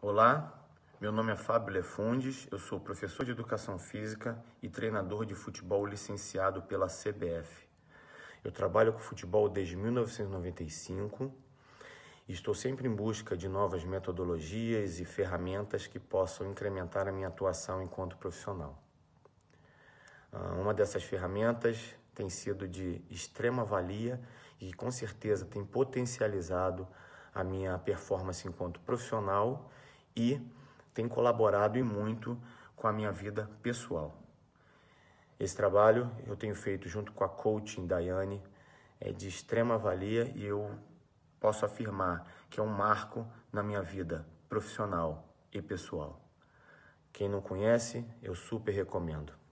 Olá, meu nome é Fábio Lefundes, eu sou professor de Educação Física e treinador de futebol licenciado pela CBF. Eu trabalho com futebol desde 1995 e estou sempre em busca de novas metodologias e ferramentas que possam incrementar a minha atuação enquanto profissional. Ah, uma dessas ferramentas tem sido de extrema valia e com certeza tem potencializado a minha performance enquanto profissional e tem colaborado e muito com a minha vida pessoal. Esse trabalho eu tenho feito junto com a coaching Daiane, é de extrema valia e eu posso afirmar que é um marco na minha vida profissional e pessoal. Quem não conhece, eu super recomendo.